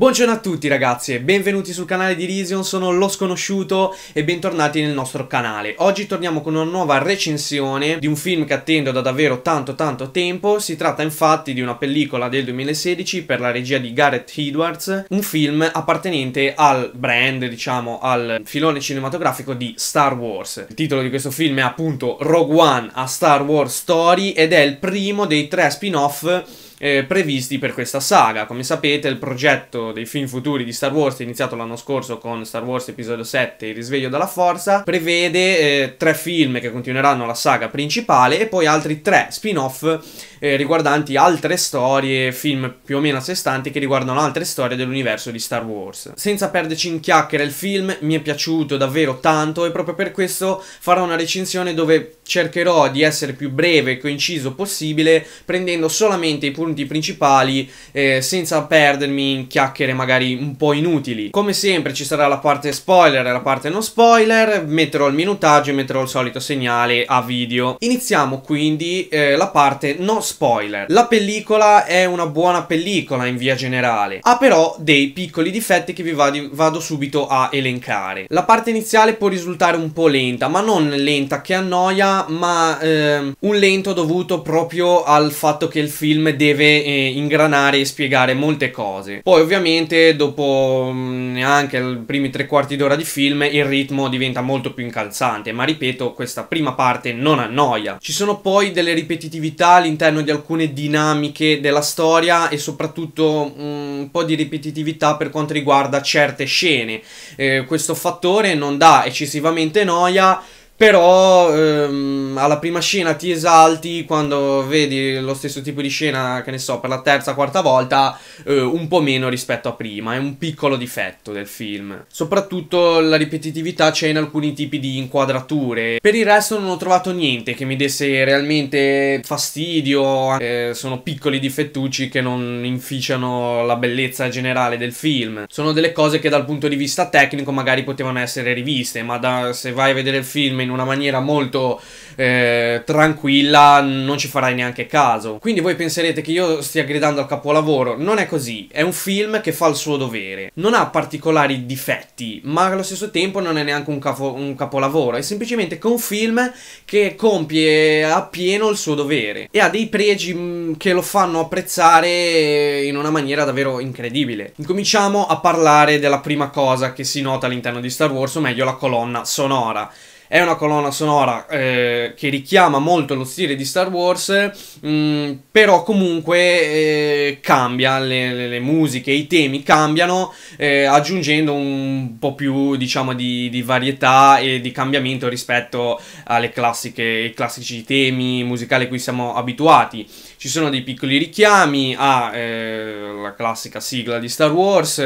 Buongiorno a tutti ragazzi e benvenuti sul canale di Rision, sono lo sconosciuto e bentornati nel nostro canale. Oggi torniamo con una nuova recensione di un film che attendo da davvero tanto tanto tempo, si tratta infatti di una pellicola del 2016 per la regia di Gareth Edwards, un film appartenente al brand, diciamo al filone cinematografico di Star Wars. Il titolo di questo film è appunto Rogue One a Star Wars Story ed è il primo dei tre spin-off eh, previsti per questa saga. Come sapete, il progetto dei film futuri di Star Wars, iniziato l'anno scorso con Star Wars Episodio 7 Il risveglio dalla forza, prevede eh, tre film che continueranno la saga principale e poi altri tre spin-off eh, riguardanti altre storie, film più o meno a sé stanti che riguardano altre storie dell'universo di Star Wars. Senza perderci in chiacchiere, il film mi è piaciuto davvero tanto e proprio per questo farò una recensione dove cercherò di essere più breve e coinciso possibile, prendendo solamente i punti contenuti principali eh, senza perdermi in chiacchiere magari un po' inutili. Come sempre ci sarà la parte spoiler e la parte non spoiler, metterò il minutaggio e metterò il solito segnale a video. Iniziamo quindi eh, la parte non spoiler. La pellicola è una buona pellicola in via generale, ha però dei piccoli difetti che vi vado, vado subito a elencare. La parte iniziale può risultare un po' lenta, ma non lenta che annoia, ma ehm, un lento dovuto proprio al fatto che il film deve deve eh, ingranare e spiegare molte cose. Poi ovviamente dopo mm, neanche i primi tre quarti d'ora di film il ritmo diventa molto più incalzante, ma ripeto questa prima parte non annoia. Ci sono poi delle ripetitività all'interno di alcune dinamiche della storia e soprattutto mm, un po' di ripetitività per quanto riguarda certe scene. Eh, questo fattore non dà eccessivamente noia però ehm, alla prima scena ti esalti quando vedi lo stesso tipo di scena, che ne so, per la terza, quarta volta, eh, un po' meno rispetto a prima. È un piccolo difetto del film. Soprattutto la ripetitività c'è in alcuni tipi di inquadrature. Per il resto non ho trovato niente che mi desse realmente fastidio. Eh, sono piccoli difettucci che non inficiano la bellezza generale del film. Sono delle cose che dal punto di vista tecnico magari potevano essere riviste, ma da, se vai a vedere il film in una maniera molto eh, tranquilla non ci farai neanche caso. Quindi voi penserete che io stia gridando al capolavoro, non è così, è un film che fa il suo dovere, non ha particolari difetti, ma allo stesso tempo non è neanche un, capo, un capolavoro, è semplicemente che un film che compie appieno il suo dovere e ha dei pregi mm, che lo fanno apprezzare in una maniera davvero incredibile. Incominciamo a parlare della prima cosa che si nota all'interno di Star Wars, o meglio la colonna sonora è una colonna sonora eh, che richiama molto lo stile di Star Wars, mh, mm, però comunque eh, cambia, le, le, le, musiche, i temi cambiano, eh, aggiungendo un po' più diciamo di, di, varietà e di cambiamento rispetto alle classiche, ai classici temi musicali a cui siamo abituati ci sono dei piccoli richiami a eh, classica sigla di Star Wars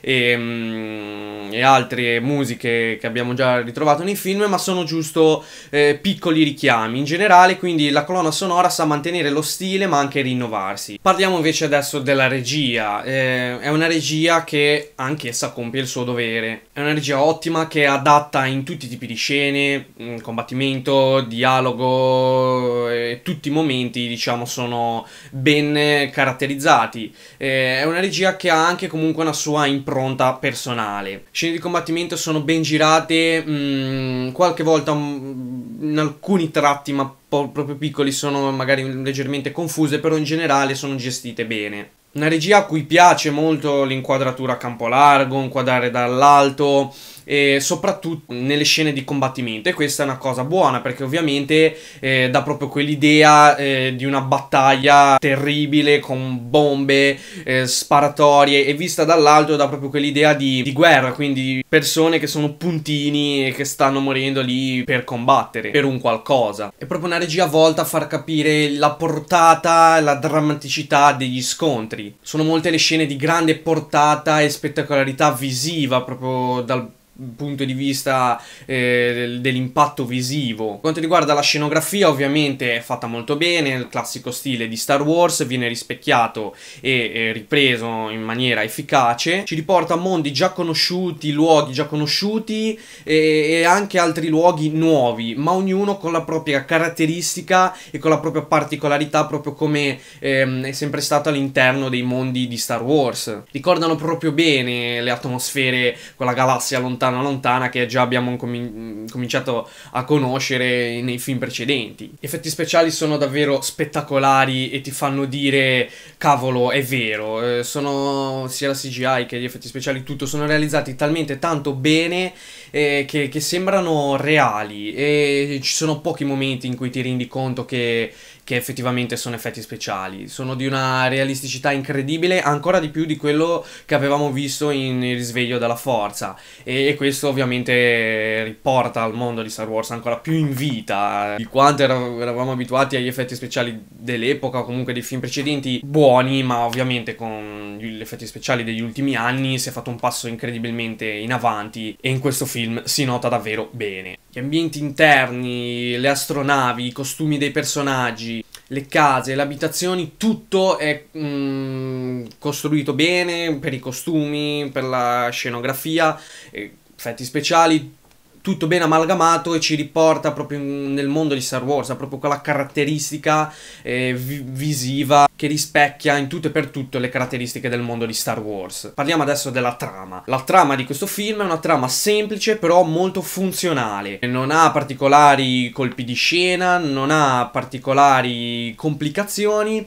e, mm, e, altre musiche che abbiamo già ritrovato nei film, ma sono giusto eh, piccoli richiami in generale, quindi la colonna sonora sa mantenere lo stile ma anche rinnovarsi. Parliamo invece adesso della regia, eh, è una regia che anch'essa compie il suo dovere, è una regia ottima che è adatta in tutti i tipi di scene, mm, combattimento, dialogo, tutti i momenti diciamo sono sono ben caratterizzati. Eh, è una regia che ha anche comunque una sua impronta personale. Scene di combattimento sono ben girate, mh, mm, qualche volta mh, mm, in alcuni tratti, ma proprio piccoli, sono magari leggermente confuse, però in generale sono gestite bene. Una regia a cui piace molto l'inquadratura a campo largo, inquadrare dall'alto, eh, soprattutto nelle scene di combattimento e questa è una cosa buona perché ovviamente eh, dà proprio quell'idea eh, di una battaglia terribile con bombe, eh, sparatorie e vista dall'alto dà proprio quell'idea di, di guerra, quindi persone che sono puntini e che stanno morendo lì per combattere, per un qualcosa. È proprio una regia volta a far capire la portata, la drammaticità degli scontri. Sono molte le scene di grande portata e spettacolarità visiva proprio dal punto di vista eh, dell'impatto visivo. Per quanto riguarda la scenografia, ovviamente è fatta molto bene, il classico stile di Star Wars viene rispecchiato e eh, ripreso in maniera efficace, ci riporta a mondi già conosciuti, luoghi già conosciuti e, e anche altri luoghi nuovi, ma ognuno con la propria caratteristica e con la propria particolarità, proprio come ehm, è sempre stato all'interno dei mondi di Star Wars. Ricordano proprio bene le atmosfere con la galassia lontana lontana lontana che già abbiamo com- cominciato a conoscere nei film precedenti. Gli effetti speciali sono davvero spettacolari e ti fanno dire cavolo è vero, eh, sono sia la CGI che gli effetti speciali tutto sono realizzati talmente tanto bene eh, che, che, sembrano reali e ci sono pochi momenti in cui ti rendi conto che, che effettivamente sono effetti speciali. Sono di una realisticità incredibile, ancora di più di quello che avevamo visto in Risveglio della Forza. E, e questo ovviamente riporta al mondo di Star Wars ancora più in vita eh. di quanto eravamo abituati agli effetti speciali dell'epoca o comunque dei film precedenti, buoni, ma ovviamente con gli effetti speciali degli ultimi anni si è fatto un passo incredibilmente in avanti e in questo film film si nota davvero bene. Gli ambienti interni, le astronavi, i costumi dei personaggi, le case, le abitazioni, tutto è mm, costruito bene per i costumi, per la scenografia, eh, effetti speciali, tutto ben amalgamato e ci riporta proprio nel mondo di Star Wars, ha proprio quella caratteristica eh, visiva che rispecchia in tutto e per tutto le caratteristiche del mondo di Star Wars. Parliamo adesso della trama. La trama di questo film è una trama semplice però molto funzionale, non ha particolari colpi di scena, non ha particolari complicazioni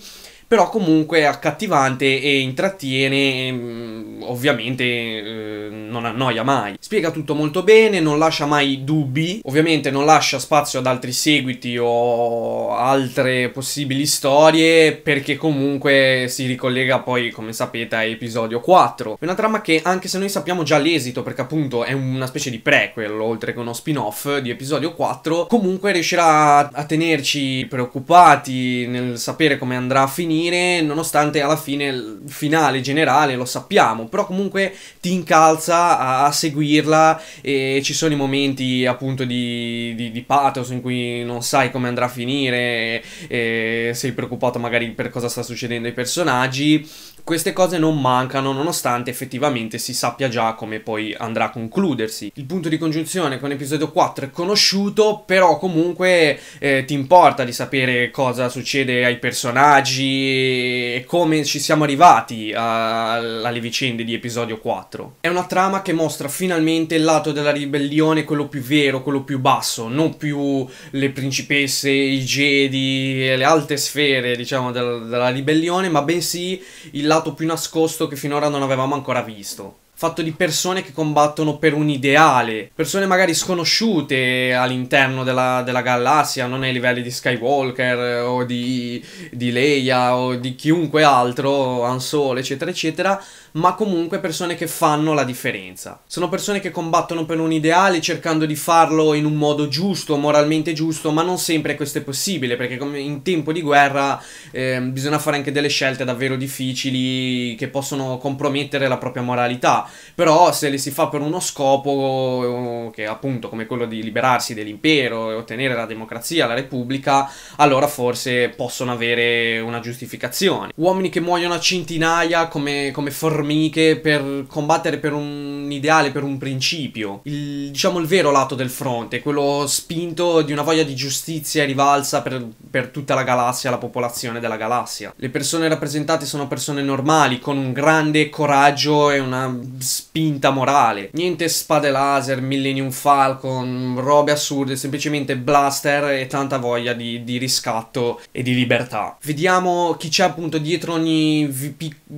però comunque è accattivante e intrattiene e, mm, ovviamente eh, non annoia mai. Spiega tutto molto bene, non lascia mai dubbi, ovviamente non lascia spazio ad altri seguiti o altre possibili storie perché comunque si ricollega poi come sapete a episodio 4. È Una trama che anche se noi sappiamo già l'esito perché appunto è una specie di prequel oltre che uno spin-off di episodio 4, comunque riuscirà a tenerci preoccupati nel sapere come andrà a finire finire, nonostante alla fine il finale generale lo sappiamo, però comunque ti incalza a, a seguirla e ci sono i momenti appunto di, di, di pathos in cui non sai come andrà a finire, sei preoccupato magari per cosa sta succedendo ai personaggi queste cose non mancano nonostante effettivamente si sappia già come poi andrà a concludersi. Il punto di congiunzione con episodio 4 è conosciuto, però comunque eh, ti importa di sapere cosa succede ai personaggi e come ci siamo arrivati a, alle vicende di episodio 4. È una trama che mostra finalmente il lato della ribellione, quello più vero, quello più basso, non più le principesse, i Jedi, le alte sfere diciamo della, della ribellione, ma bensì il lato più nascosto che finora non avevamo ancora visto fatto di persone che combattono per un ideale, persone magari sconosciute all'interno della, della galassia, non ai livelli di Skywalker eh, o di, di Leia o di chiunque altro, Han Solo, eccetera, eccetera, ma comunque persone che fanno la differenza. Sono persone che combattono per un ideale cercando di farlo in un modo giusto, moralmente giusto, ma non sempre questo è possibile perché come in tempo di guerra eh, bisogna fare anche delle scelte davvero difficili che possono compromettere la propria moralità, però se le si fa per uno scopo che è appunto come quello di liberarsi dell'impero e ottenere la democrazia, la repubblica, allora forse possono avere una giustificazione. Uomini che muoiono a centinaia come, come forniti formiche per combattere per un ideale, per un principio. Il, diciamo il vero lato del fronte, quello spinto di una voglia di giustizia e rivalsa per, per tutta la galassia, la popolazione della galassia. Le persone rappresentate sono persone normali, con un grande coraggio e una spinta morale. Niente spade laser, Millennium Falcon, robe assurde, semplicemente blaster e tanta voglia di, di riscatto e di libertà. Vediamo chi c'è appunto dietro ogni,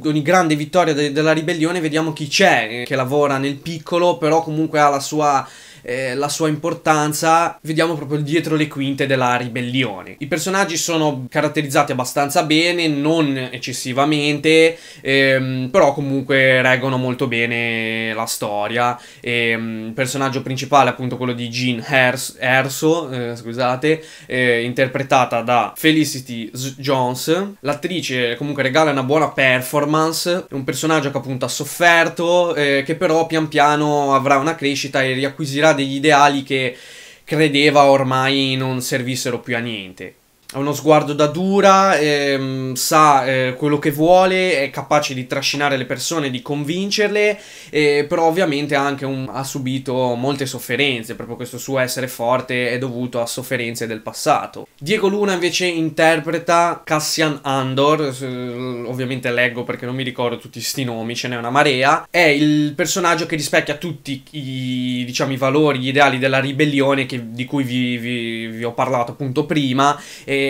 ogni grande vittoria de, della ribellione vediamo chi c'è eh, che lavora nel piccolo, però comunque ha la sua eh, la sua importanza, vediamo proprio dietro le quinte della ribellione. I personaggi sono caratterizzati abbastanza bene, non eccessivamente, ehm, però comunque reggono molto bene la storia. Ehm, il personaggio principale, appunto quello di Jean Erso, eh, scusate, eh, interpretata da Felicity Jones. L'attrice comunque regala una buona performance, un personaggio che appunto ha sofferto, eh, che però pian piano avrà una crescita e riacquisirà degli ideali che credeva ormai non servissero più a niente ha uno sguardo da dura, ehm, sa eh, quello che vuole, è capace di trascinare le persone, di convincerle, eh, però ovviamente un, ha subito molte sofferenze, proprio questo suo essere forte è dovuto a sofferenze del passato. Diego Luna invece interpreta Cassian Andor, eh, ovviamente leggo perché non mi ricordo tutti questi nomi, ce n'è una marea, è il personaggio che rispecchia tutti i, diciamo, i valori, gli ideali della ribellione che, di cui vi, vi, vi, ho parlato appunto prima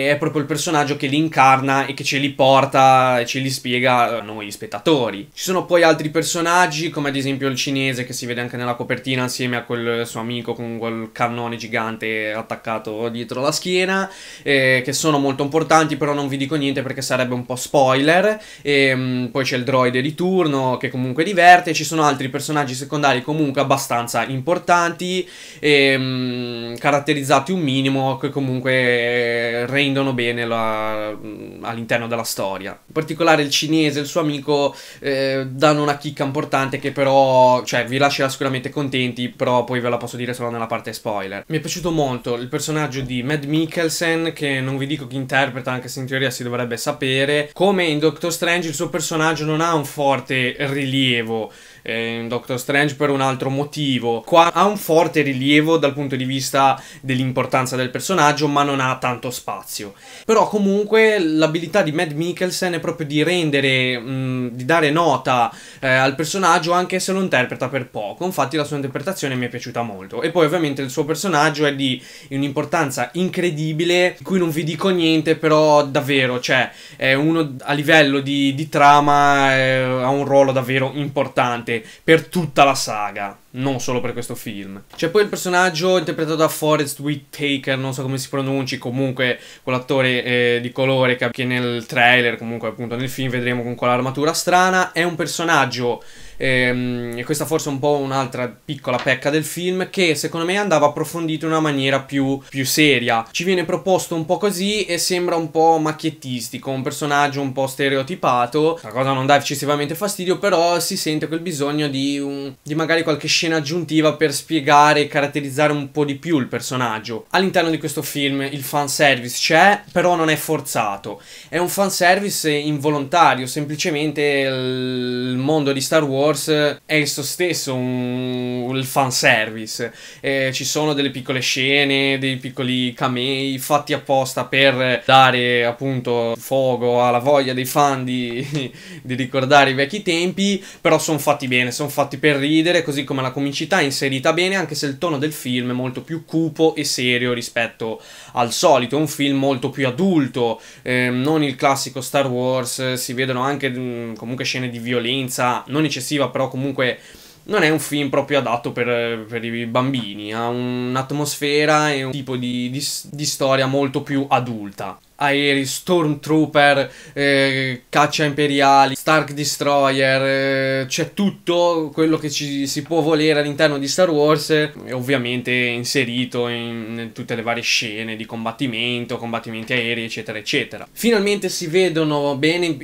è proprio il personaggio che li incarna e che ce li porta e ce li spiega a noi spettatori. Ci sono poi altri personaggi, come ad esempio il cinese che si vede anche nella copertina insieme a quel suo amico con quel cannone gigante attaccato dietro la schiena, eh, che sono molto importanti, però non vi dico niente perché sarebbe un po' spoiler. E, ehm, mh, poi c'è il droide di turno che comunque diverte, ci sono altri personaggi secondari comunque abbastanza importanti, e, ehm, mh, caratterizzati un minimo, che comunque rendono eh, rendono bene la, all'interno della storia. In particolare il cinese e il suo amico eh, danno una chicca importante che però, cioè, vi lascerà sicuramente contenti, però poi ve la posso dire solo nella parte spoiler. Mi è piaciuto molto il personaggio di Mad Mikkelsen, che non vi dico chi interpreta, anche se in teoria si dovrebbe sapere. Come in Doctor Strange il suo personaggio non ha un forte rilievo, eh, in Doctor Strange per un altro motivo. Qua ha un forte rilievo dal punto di vista dell'importanza del personaggio, ma non ha tanto spazio. Però comunque l'abilità di Mad Mikkelsen è proprio di rendere, mh, mm, di dare nota eh, al personaggio anche se lo interpreta per poco. Infatti la sua interpretazione mi è piaciuta molto. E poi ovviamente il suo personaggio è di un'importanza incredibile, di cui non vi dico niente, però davvero, cioè, è uno a livello di, di trama, eh, ha un ruolo davvero importante importante per tutta la saga, non solo per questo film. C'è poi il personaggio interpretato da Forrest Whitaker, non so come si pronunci, comunque quell'attore eh, di colore che nel trailer, comunque appunto nel film vedremo con quell'armatura strana, è un personaggio Ehm, e, questa forse è un po' un'altra piccola pecca del film che secondo me andava approfondito in una maniera più, più seria. Ci viene proposto un po' così e sembra un po' macchiettistico, un personaggio un po' stereotipato. La cosa non dà eccessivamente fastidio, però si sente quel bisogno di, un, di magari qualche scena aggiuntiva per spiegare e caratterizzare un po' di più il personaggio. All'interno di questo film il fanservice c'è, però non è forzato. È un fanservice involontario, semplicemente il mondo di Star Wars Wars è esso stesso un, un fanservice. Eh, ci sono delle piccole scene, dei piccoli camei fatti apposta per dare appunto fuoco alla voglia dei fan di, di ricordare i vecchi tempi, però sono fatti bene, sono fatti per ridere, così come la comicità è inserita bene, anche se il tono del film è molto più cupo e serio rispetto al solito, è un film molto più adulto, eh, non il classico Star Wars, si vedono anche mm, comunque scene di violenza non eccessive riflessiva, però comunque non è un film proprio adatto per, per i bambini, ha un'atmosfera e un tipo di, di, di storia molto più adulta aerei, stormtrooper, eh, caccia imperiali, Stark Destroyer, eh, c'è tutto quello che ci si può volere all'interno di Star Wars, eh, ovviamente inserito in, in, tutte le varie scene di combattimento, combattimenti aerei, eccetera, eccetera. Finalmente si vedono bene i,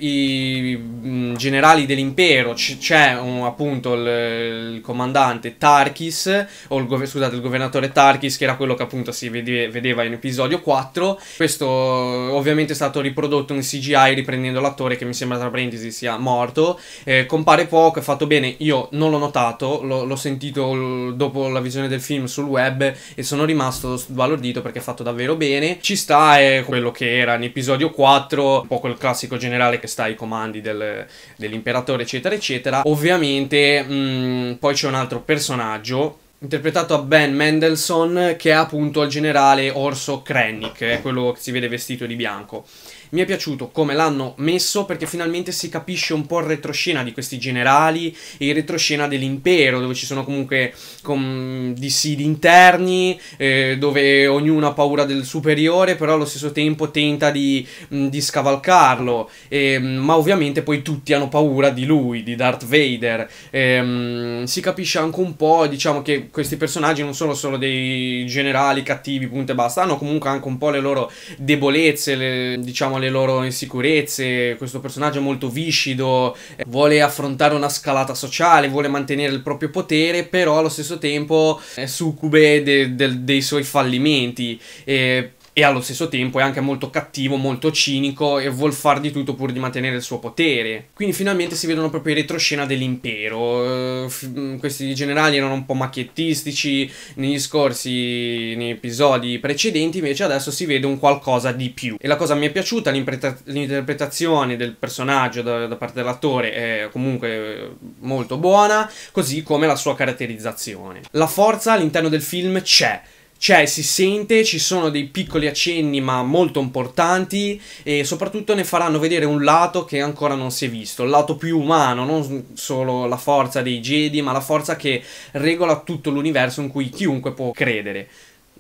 i mm, generali dell'impero, c'è appunto il, il, comandante Tarkis, o il, scusate, il governatore Tarkis, che era quello che appunto si vede, vedeva in episodio 4, questo eh, ovviamente è stato riprodotto in CGI riprendendo l'attore che mi sembra tra parentesi sia morto. Eh, compare poco, è fatto bene, io non l'ho notato, l'ho sentito dopo la visione del film sul web e sono rimasto sbalordito perché è fatto davvero bene. Ci sta è quello che era in episodio 4, un po' quel classico generale che sta ai comandi del, dell'imperatore eccetera eccetera. Ovviamente mh, mm, poi c'è un altro personaggio interpretato da Ben Mendelssohn, che è appunto il generale Orso Krennic, è quello che si vede vestito di bianco. Mi è piaciuto come l'hanno messo perché finalmente si capisce un po' il retroscena di questi generali e il retroscena dell'impero, dove ci sono comunque com- dissidi interni, eh, dove ognuno ha paura del superiore, però allo stesso tempo tenta di, di scavalcarlo. E, ehm, ma ovviamente poi tutti hanno paura di lui, di Darth Vader. E, ehm, si capisce anche un po', diciamo che questi personaggi non sono solo dei generali cattivi, punto e basta, hanno comunque anche un po' le loro debolezze, le, diciamo le loro insicurezze, questo personaggio è molto viscido, eh, vuole affrontare una scalata sociale, vuole mantenere il proprio potere, però allo stesso tempo è succube de, de, dei suoi fallimenti. E e allo stesso tempo è anche molto cattivo, molto cinico e vuol far di tutto pur di mantenere il suo potere. Quindi finalmente si vedono proprio i retroscena dell'impero. Eh, mm, questi generali erano un po' macchiettistici negli scorsi nei episodi precedenti, invece adesso si vede un qualcosa di più. E la cosa mi è piaciuta, l'interpretazione del personaggio da, da parte dell'attore è comunque molto buona, così come la sua caratterizzazione. La forza all'interno del film c'è c'è, cioè, si sente, ci sono dei piccoli accenni ma molto importanti e soprattutto ne faranno vedere un lato che ancora non si è visto, il lato più umano, non solo la forza dei Jedi, ma la forza che regola tutto l'universo in cui chiunque può credere.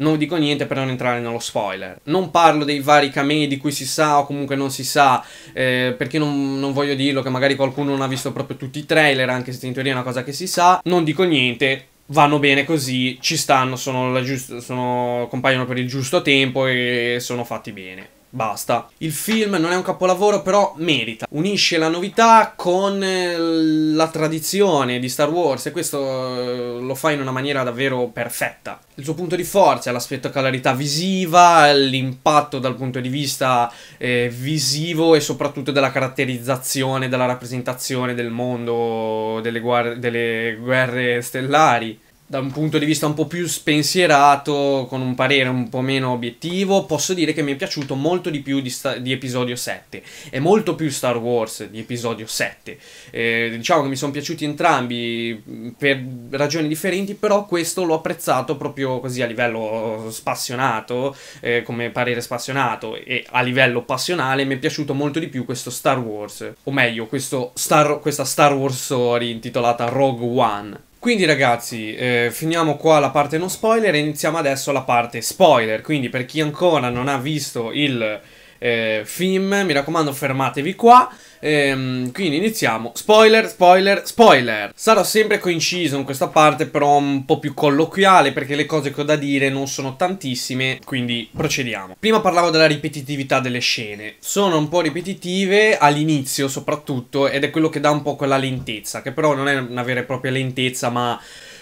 Non dico niente per non entrare nello spoiler. Non parlo dei vari camei di cui si sa o comunque non si sa, eh, perché non, non, voglio dirlo che magari qualcuno non ha visto proprio tutti i trailer, anche se in teoria è una cosa che si sa. Non dico niente, vanno bene così, ci stanno, sono, sono compaiono per il giusto tempo e sono fatti bene. Basta. Il film non è un capolavoro, però merita. Unisce la novità con eh, la tradizione di Star Wars e questo eh, lo fa in una maniera davvero perfetta. Il suo punto di forza è la spettacolarità visiva, l'impatto dal punto di vista eh, visivo e soprattutto della caratterizzazione, della rappresentazione del mondo delle, delle guerre stellari da un punto di vista un po' più spensierato, con un parere un po' meno obiettivo, posso dire che mi è piaciuto molto di più di, sta- di episodio 7 e molto più Star Wars di episodio 7. Eh, diciamo che mi sono piaciuti entrambi mm, per ragioni differenti, però questo l'ho apprezzato proprio così a livello spassionato, eh, come parere spassionato e a livello passionale mi è piaciuto molto di più questo Star Wars, o meglio, Star- questa Star Wars story intitolata Rogue One quindi ragazzi, eh, finiamo qua la parte non spoiler e iniziamo adesso la parte spoiler. Quindi per chi ancora non ha visto il eh, film, mi raccomando fermatevi qua. Ehm, quindi iniziamo. Spoiler, spoiler, spoiler. Sarò sempre coinciso in questa parte, però un po' più colloquiale, perché le cose che ho da dire non sono tantissime, quindi procediamo. Prima parlavo della ripetitività delle scene. Sono un po' ripetitive all'inizio soprattutto, ed è quello che dà un po' quella lentezza, che però non è una vera e propria lentezza, ma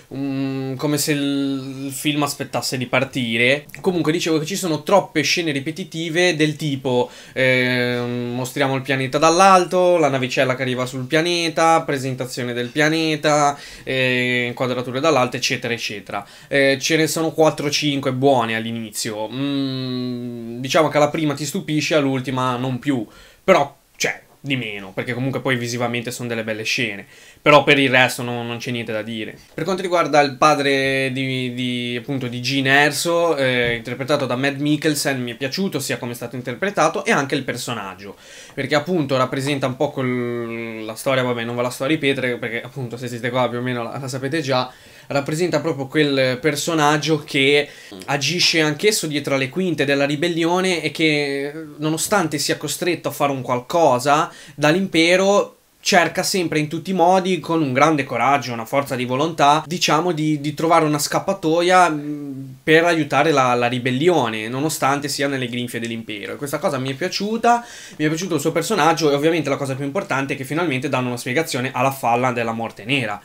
um, come se il film aspettasse di partire. Comunque dicevo che ci sono troppe scene ripetitive del tipo eh, mostriamo il pianeta dall'alto, la navicella che arriva sul pianeta, presentazione del pianeta, eh, inquadrature dall'alto, eccetera, eccetera. Eh, ce ne sono 4-5 buone all'inizio. Mm, diciamo che alla prima ti stupisce, all'ultima non più. Però, cioè, di meno, perché comunque poi visivamente sono delle belle scene. Però per il resto no, non c'è niente da dire. Per quanto riguarda il padre di, di, appunto, di Gene Erso, eh, interpretato da Matt Mikkelsen, mi è piaciuto sia come è stato interpretato e anche il personaggio. Perché appunto rappresenta un po' quel, la storia, vabbè non ve la sto a ripetere perché appunto se siete qua più o meno la, la sapete già rappresenta proprio quel personaggio che agisce anch'esso dietro le quinte della ribellione e che nonostante sia costretto a fare un qualcosa dall'impero cerca sempre in tutti i modi, con un grande coraggio, una forza di volontà, diciamo di, di trovare una scappatoia mm, per aiutare la, la, ribellione, nonostante sia nelle grinfie dell'impero. E questa cosa mi è piaciuta, mi è piaciuto il suo personaggio e ovviamente la cosa più importante è che finalmente danno una spiegazione alla falla della morte nera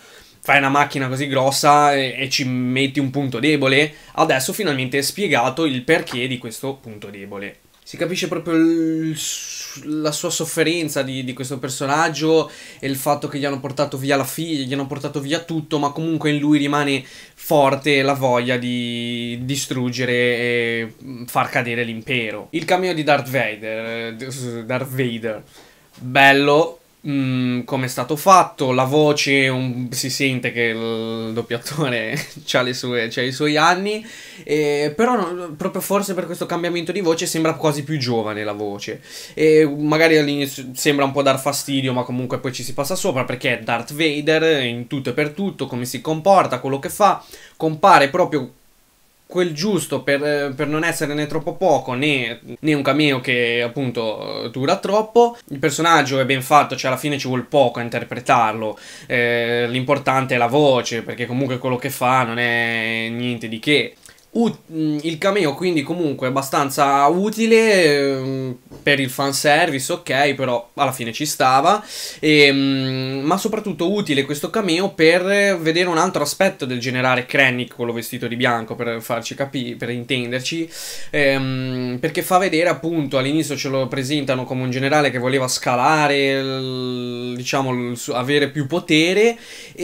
fai una macchina così grossa e, e, ci metti un punto debole. Adesso finalmente è spiegato il perché di questo punto debole. Si capisce proprio il la sua sofferenza di, di, questo personaggio e il fatto che gli hanno portato via la figlia, gli hanno portato via tutto, ma comunque in lui rimane forte la voglia di distruggere e mm, far cadere l'impero. Il cameo di Darth Vader, eh, Darth Vader, bello, Mm, come è stato fatto, la voce un, si sente che il doppiatore ha, sue, ha, i suoi anni, eh, però no, proprio forse per questo cambiamento di voce sembra quasi più giovane la voce. E magari all'inizio sembra un po' dar fastidio, ma comunque poi ci si passa sopra perché è Darth Vader in tutto e per tutto, come si comporta, quello che fa, compare proprio quel giusto per, eh, per, non essere né troppo poco né, né, un cameo che appunto eh, dura troppo. Il personaggio è ben fatto, cioè alla fine ci vuole poco a interpretarlo. Eh, l'importante è la voce, perché comunque quello che fa non è niente di che. U- mm, il cameo quindi comunque è abbastanza utile ehm, per il fanservice, ok, però alla fine ci stava, ehm, ma soprattutto utile questo cameo per vedere un altro aspetto del generale Krennic, quello vestito di bianco, per farci capire, per intenderci, ehm, perché fa vedere appunto, all'inizio ce lo presentano come un generale che voleva scalare, l- diciamo, l- avere più potere e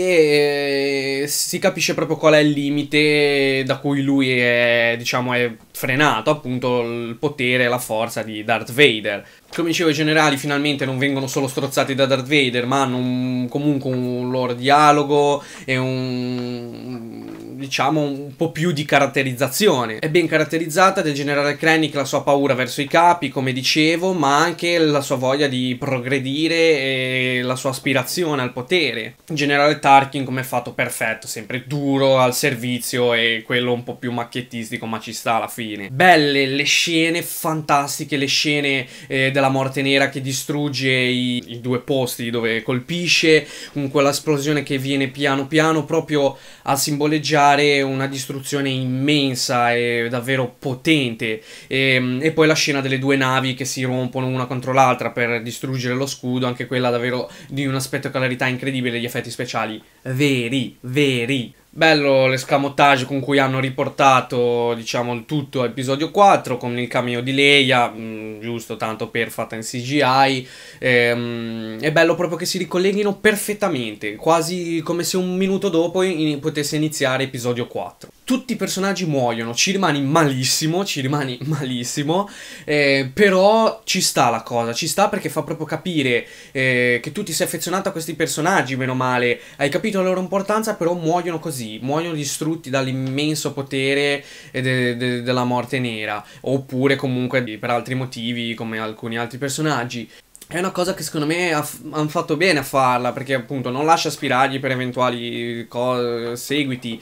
eh, si capisce proprio qual è il limite da cui lui è è, diciamo, è frenato appunto il potere e la forza di Darth Vader. Come dicevo, i generali finalmente non vengono solo strozzati da Darth Vader, ma hanno un, comunque un loro dialogo e un diciamo un po' più di caratterizzazione. È ben caratterizzata del generale Krennic la sua paura verso i capi, come dicevo, ma anche la sua voglia di progredire e la sua aspirazione al potere. Il generale Tarkin come fatto perfetto, sempre duro, al servizio e quello un po' più macchiettistico, ma ci sta alla fine. Belle le scene, fantastiche le scene eh, della morte nera che distrugge i, i due posti dove colpisce, con quella esplosione che viene piano piano proprio a simboleggiare fare una distruzione immensa e davvero potente e, ehm, e, poi la scena delle due navi che si rompono una contro l'altra per distruggere lo scudo anche quella davvero di una spettacolarità incredibile gli effetti speciali veri veri Bello l'escamotage con cui hanno riportato diciamo il tutto a episodio 4 con il cameo di Leia mm, giusto tanto per fatta in CGI. Ehm, è bello proprio che si ricolleghino perfettamente, quasi come se un minuto dopo in, potesse iniziare episodio 4 tutti i personaggi muoiono, ci rimani malissimo, ci rimani malissimo, eh, però ci sta la cosa, ci sta perché fa proprio capire eh, che tu ti sei affezionato a questi personaggi, meno male, hai capito la loro importanza, però muoiono così, muoiono distrutti dall'immenso potere eh, de de della morte nera, oppure comunque per altri motivi come alcuni altri personaggi. È una cosa che secondo me hanno fatto bene a farla perché appunto non lascia spiragli per eventuali seguiti,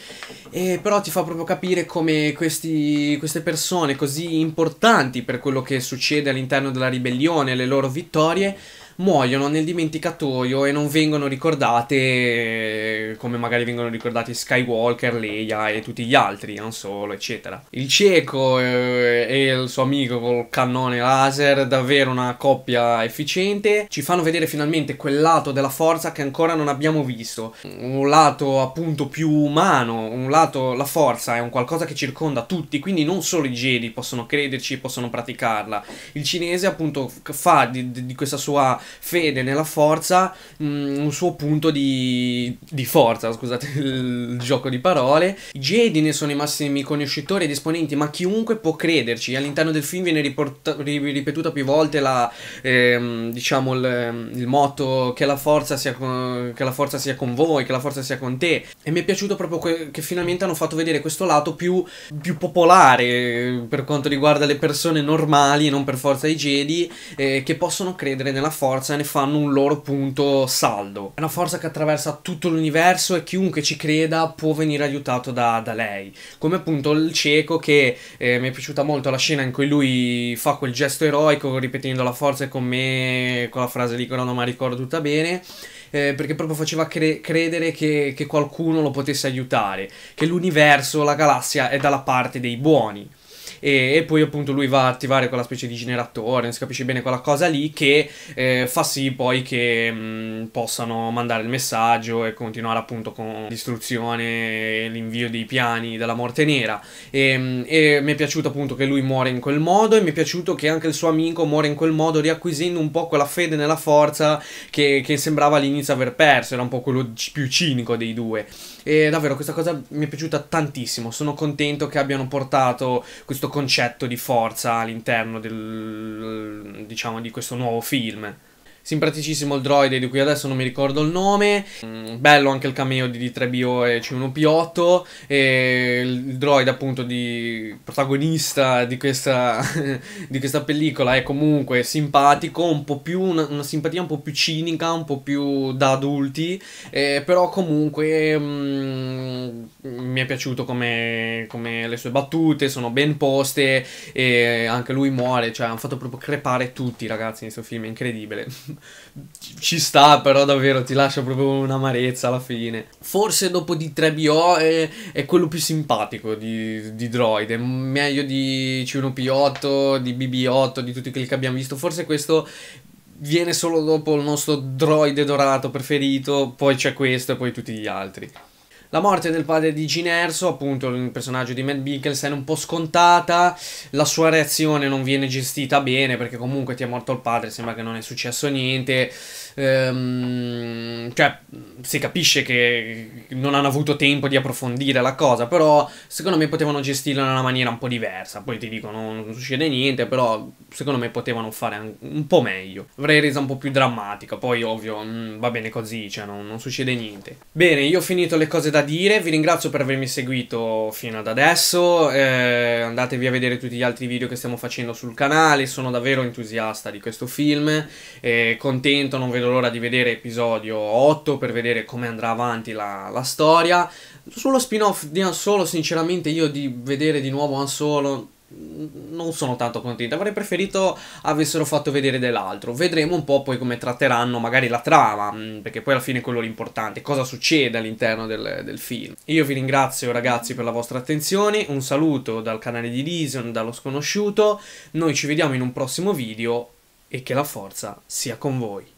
e però ti fa proprio capire come questi, queste persone così importanti per quello che succede all'interno della ribellione, le loro vittorie, muoiono nel dimenticatoio e non vengono ricordate come magari vengono ricordati Skywalker, Leia e tutti gli altri, non Solo, eccetera. Il cieco eh, e il suo amico col cannone laser, davvero una coppia efficiente, ci fanno vedere finalmente quel lato della forza che ancora non abbiamo visto, un lato appunto più umano, un lato la forza è un qualcosa che circonda tutti, quindi non solo i Jedi possono crederci, e possono praticarla. Il cinese appunto fa di, di questa sua fede nella forza, mh, mm, un suo punto di, di forza, scusate il gioco di parole. I Jedi ne sono i massimi conoscitori ed esponenti, ma chiunque può crederci. All'interno del film viene ri ripetuta più volte la, ehm, diciamo il, il, motto che la, forza sia con, che la forza sia con voi, che la forza sia con te. E mi è piaciuto proprio che finalmente hanno fatto vedere questo lato più, più popolare eh, per quanto riguarda le persone normali, non per forza i Jedi, eh, che possono credere nella forza forza ne fanno un loro punto saldo. È una forza che attraversa tutto l'universo e chiunque ci creda può venire aiutato da, da lei. Come appunto il cieco che eh, mi è piaciuta molto la scena in cui lui fa quel gesto eroico ripetendo la forza con me, con la frase lì che non mi ricordo tutta bene. Eh, perché proprio faceva cre credere che, che qualcuno lo potesse aiutare, che l'universo, la galassia è dalla parte dei buoni e, e, poi appunto lui va a attivare quella specie di generatore, non si capisce bene quella cosa lì che eh, fa sì poi che mh, mm, possano mandare il messaggio e continuare appunto con l'istruzione e l'invio dei piani della morte nera e, mm, e mi è piaciuto appunto che lui muore in quel modo e mi è piaciuto che anche il suo amico muore in quel modo riacquisendo un po' quella fede nella forza che, che sembrava all'inizio aver perso, era un po' quello più cinico dei due. E davvero questa cosa mi è piaciuta tantissimo. Sono contento che abbiano portato questo concetto di forza all'interno del, diciamo, di questo nuovo film. Simpaticissimo il droide di cui adesso non mi ricordo il nome. Mm, bello anche il cameo di D3BO e C1P8. E il droide appunto di protagonista di questa, di questa pellicola è comunque simpatico, un po' più una, una, simpatia un po' più cinica, un po' più da adulti. Eh, però comunque mh, mm, mi è piaciuto come, come, le sue battute, sono ben poste e anche lui muore. Cioè hanno fatto proprio crepare tutti ragazzi in questo film, è incredibile. ci sta, però davvero ti lascia proprio un'amarezza alla fine. Forse dopo di 3BO è, è quello più simpatico di, di, Droid, è meglio di C1P8, di BB8, di tutti quelli che abbiamo visto. Forse questo viene solo dopo il nostro droide dorato preferito, poi c'è questo e poi tutti gli altri. La morte del padre di Ginerso, appunto il personaggio di Matt è un po' scontata, la sua reazione non viene gestita bene perché comunque ti è morto il padre, sembra che non è successo niente. Ehm, cioè, si capisce che non hanno avuto tempo di approfondire la cosa, però secondo me potevano gestirla in una maniera un po' diversa. Poi ti dico, non, oh, non succede niente, però secondo me potevano fare un po' meglio. Avrei resa un po' più drammatica, poi ovvio, mh, mm, va bene così, cioè non, non succede niente. Bene, io ho finito le cose da dire, vi ringrazio per avermi seguito fino ad adesso, eh, andatevi a vedere tutti gli altri video che stiamo facendo sul canale, sono davvero entusiasta di questo film, eh, contento, non vedo vedo l'ora di vedere episodio 8 per vedere come andrà avanti la, la storia. Sullo spin-off di Han Solo, sinceramente, io di vedere di nuovo Han Solo non sono tanto contento. Avrei preferito avessero fatto vedere dell'altro. Vedremo un po' poi come tratteranno magari la trama, mm, perché poi alla fine è quello l'importante, cosa succede all'interno del, del, film. Io vi ringrazio ragazzi per la vostra attenzione, un saluto dal canale di Reason, dallo sconosciuto, noi ci vediamo in un prossimo video e che la forza sia con voi.